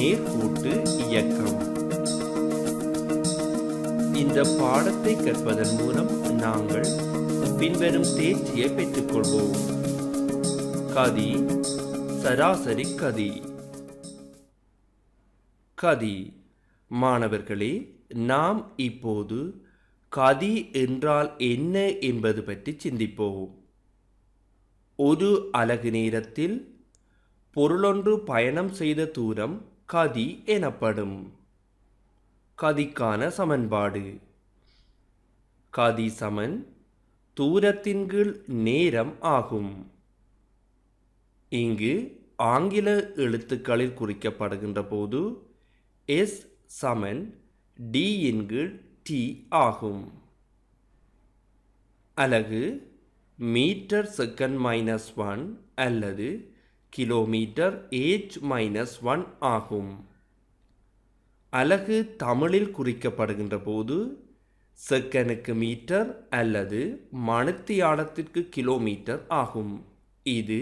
நேர்கூட்டு இயக்கம் இந்த பாடத்தை கற்பதன் மூலம் நாங்கள் பின்வரும் தேர்ச்சியை பெற்றுக்கொள்வோம் கதி சராசரி கதி கதி மாணவர்களே நாம் இப்போது கதி என்றால் என்ன என்பது பற்றி சிந்திப்போம் ஒரு அலகு நேரத்தில் பொருளொன்று பயணம் செய்த தூரம் கதி எனப்படும் கதிக்கான சமன்பாடு கதி சமன் தூரத்தின் கீழ் நேரம் ஆகும் இங்கு ஆங்கில எழுத்துக்களில் குறிக்கப்படுகின்ற போது எஸ் சமன் டி என்கில் டி ஆகும் அலகு மீட்டர் செகண்ட் மைனஸ் ஒன் அல்லது கிலோமீட்டர் ஏஜ் மைனஸ் ஒன் ஆகும் அலகு தமிழில் குறிக்கப்படுகின்ற போது செகனுக்கு மீட்டர் அல்லது மணித்தியாலத்திற்கு கிலோமீட்டர் ஆகும் இது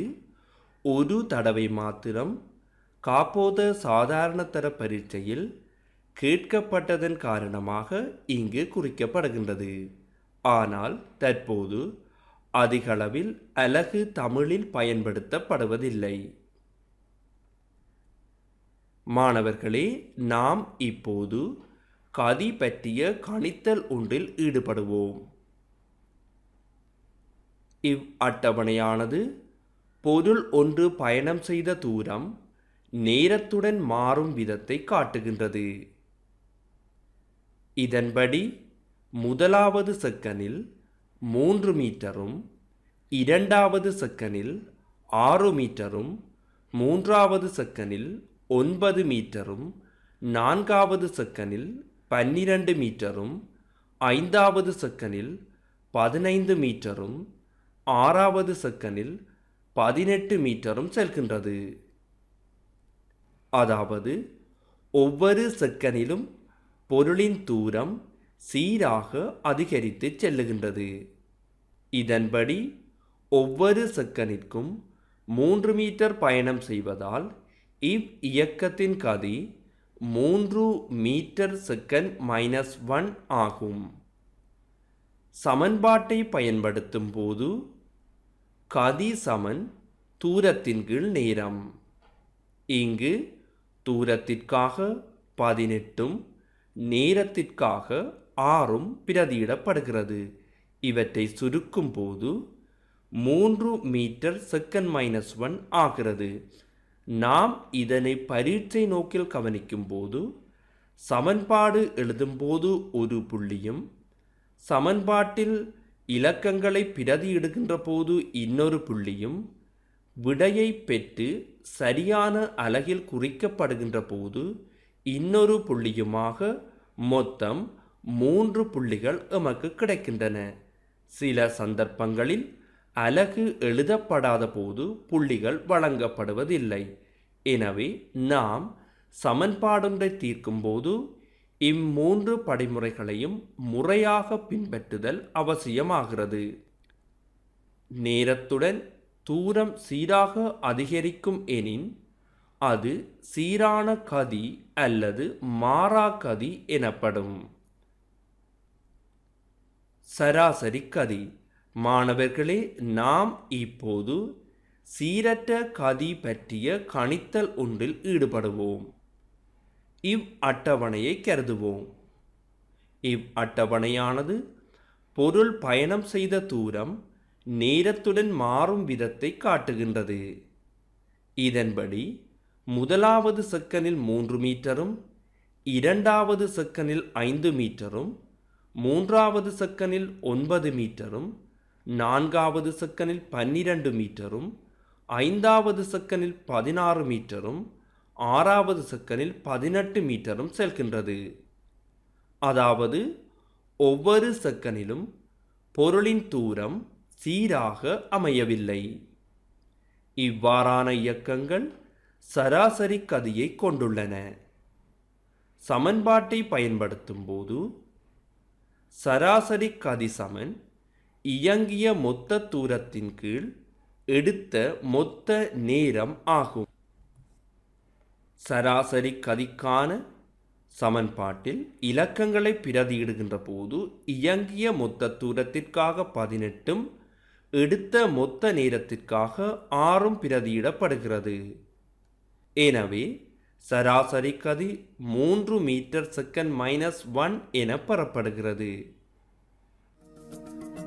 ஒரு தடவை மாத்திரம் காப்போத சாதாரணத்தர பரீட்சையில் கேட்கப்பட்டதன் காரணமாக இங்கு குறிக்கப்படுகின்றது ஆனால் தற்போது அதிகளவில் அலகு தமிழில் பயன்படுத்தப்படுவதில்லை மாணவர்களே நாம் இப்போது கதி பற்றிய கணித்தல் ஒன்றில் ஈடுபடுவோம் இவ் அட்டவணையானது பொருள் ஒன்று பயணம் செய்த தூரம் நேரத்துடன் மாறும் விதத்தை காட்டுகின்றது இதன்படி முதலாவது செக்கனில் மூன்று மீட்டரும் இரண்டாவது செக்கனில் ஆறு மீட்டரும் மூன்றாவது செக்கனில் ஒன்பது மீட்டரும் நான்காவது செக்கனில் பன்னிரண்டு மீட்டரும் ஐந்தாவது செக்கனில் பதினைந்து மீட்டரும் ஆறாவது செக்கனில் பதினெட்டு மீட்டரும் செல்கின்றது அதாவது ஒவ்வொரு செக்கனிலும் பொருளின் தூரம் சீராக அதிகரித்து செல்லுகின்றது இதன்படி ஒவ்வொரு செக்கனிற்கும் மூன்று மீட்டர் பயணம் செய்வதால் இவ் இயக்கத்தின் கதி மூன்று மீட்டர் செகண்ட் மைனஸ் ஒன் ஆகும் சமன்பாட்டை பயன்படுத்தும் போது கதி சமன் தூரத்தின் கீழ் நேரம் இங்கு தூரத்திற்காக பதினெட்டும் நேரத்திற்காக ஆறும் பிரதியிடப்படுகிறது இவற்றை சுருக்கும் போது மூன்று மீட்டர் செகண்ட் மைனஸ் ஒன் ஆகிறது நாம் இதனை பரீட்சை நோக்கில் கவனிக்கும் போது சமன்பாடு எழுதும்போது ஒரு புள்ளியும் சமன்பாட்டில் இலக்கங்களை பிரதியிடுகின்ற போது இன்னொரு புள்ளியும் விடையை பெற்று சரியான அலகில் குறிக்கப்படுகின்ற போது இன்னொரு புள்ளியுமாக மொத்தம் மூன்று புள்ளிகள் எமக்கு கிடைக்கின்றன சில சந்தர்ப்பங்களில் அலகு எழுதப்படாத போது புள்ளிகள் வழங்கப்படுவதில்லை எனவே நாம் சமன்பாடொன்றை தீர்க்கும்போது இம்மூன்று படிமுறைகளையும் முறையாக பின்பற்றுதல் அவசியமாகிறது நேரத்துடன் தூரம் சீராக அதிகரிக்கும் எனின் அது சீரான கதி அல்லது மாறா கதி எனப்படும் சராசரி கதி மாணவர்களே நாம் இப்போது சீரற்ற கதி பற்றிய கணித்தல் ஒன்றில் ஈடுபடுவோம் இவ் அட்டவணையை கருதுவோம் இவ் அட்டவணையானது பொருள் பயணம் செய்த தூரம் நேரத்துடன் மாறும் விதத்தை காட்டுகின்றது இதன்படி முதலாவது செக்கனில் மூன்று மீட்டரும் இரண்டாவது செக்கனில் ஐந்து மீட்டரும் மூன்றாவது செக்கனில் ஒன்பது மீட்டரும் நான்காவது செக்கனில் பன்னிரண்டு மீட்டரும் ஐந்தாவது செக்கனில் பதினாறு மீட்டரும் ஆறாவது செக்கனில் பதினெட்டு மீட்டரும் செல்கின்றது அதாவது ஒவ்வொரு செக்கனிலும் பொருளின் தூரம் சீராக அமையவில்லை இவ்வாறான இயக்கங்கள் சராசரி கதியை கொண்டுள்ளன சமன்பாட்டை பயன்படுத்தும் போது சராசரி கதிசமன் இயங்கிய மொத்த தூரத்தின் கீழ் எடுத்த மொத்த நேரம் ஆகும் சராசரி கதிக்கான சமன்பாட்டில் இலக்கங்களை பிரதியிடுகின்ற போது இயங்கிய மொத்த தூரத்திற்காக பதினெட்டும் எடுத்த மொத்த நேரத்திற்காக ஆறும் பிரதியிடப்படுகிறது எனவே சராசரி கதி மூன்று மீட்டர் செகண்ட் மைனஸ் ஒன் என பெறப்படுகிறது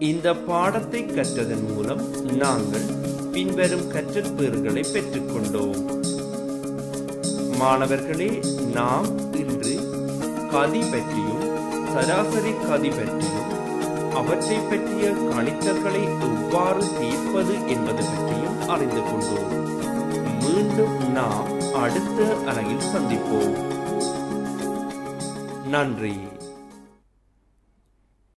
இந்த பாடத்தை கற்றதன் மூலம் நாங்கள் பின்வரும் கற்றற்பேறுகளை பெற்றுக்கொண்டோம் மாணவர்களே நாம் இன்று கதி பற்றியும் சராசரி கதி பற்றியும் அவற்றை பற்றிய கணித்தர்களை எவ்வாறு தீர்ப்பது என்பது பற்றியும் அறிந்து கொண்டோம் மீண்டும் நாம் அடுத்த அறையில் சந்திப்போம் நன்றி